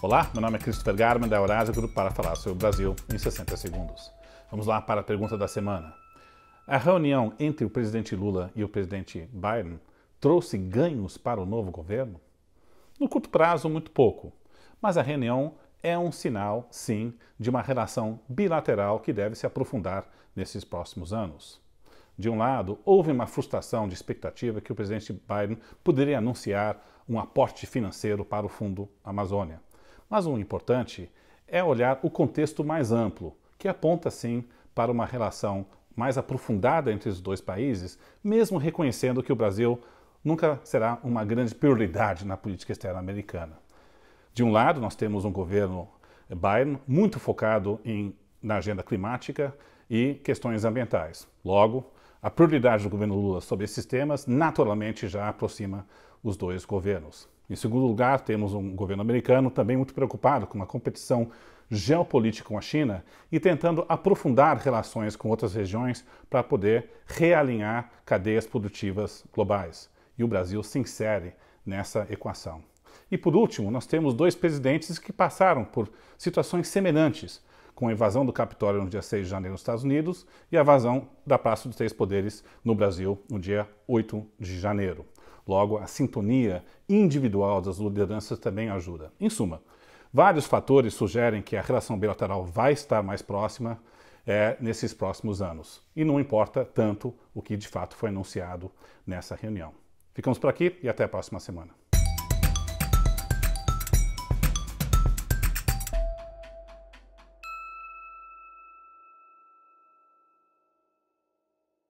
Olá, meu nome é Christopher Garman da Eurásia Grupo para falar sobre o Brasil em 60 segundos. Vamos lá para a pergunta da semana. A reunião entre o presidente Lula e o presidente Biden trouxe ganhos para o novo governo? No curto prazo, muito pouco, mas a reunião é um sinal, sim, de uma relação bilateral que deve se aprofundar nesses próximos anos. De um lado, houve uma frustração de expectativa que o presidente Biden poderia anunciar um aporte financeiro para o Fundo Amazônia. Mas o importante é olhar o contexto mais amplo, que aponta sim para uma relação mais aprofundada entre os dois países, mesmo reconhecendo que o Brasil nunca será uma grande prioridade na política externa americana. De um lado, nós temos um governo Biden muito focado em, na agenda climática e questões ambientais. Logo, a prioridade do governo Lula sobre esses temas naturalmente já aproxima os dois governos. Em segundo lugar, temos um governo americano também muito preocupado com a competição geopolítica com a China e tentando aprofundar relações com outras regiões para poder realinhar cadeias produtivas globais. E o Brasil se insere nessa equação. E por último, nós temos dois presidentes que passaram por situações semelhantes, com a invasão do Capitólio no dia 6 de janeiro nos Estados Unidos e a invasão da Praça dos Três Poderes no Brasil no dia 8 de janeiro. Logo, a sintonia individual das lideranças também ajuda. Em suma, vários fatores sugerem que a relação bilateral vai estar mais próxima é, nesses próximos anos. E não importa tanto o que de fato foi anunciado nessa reunião. Ficamos por aqui e até a próxima semana.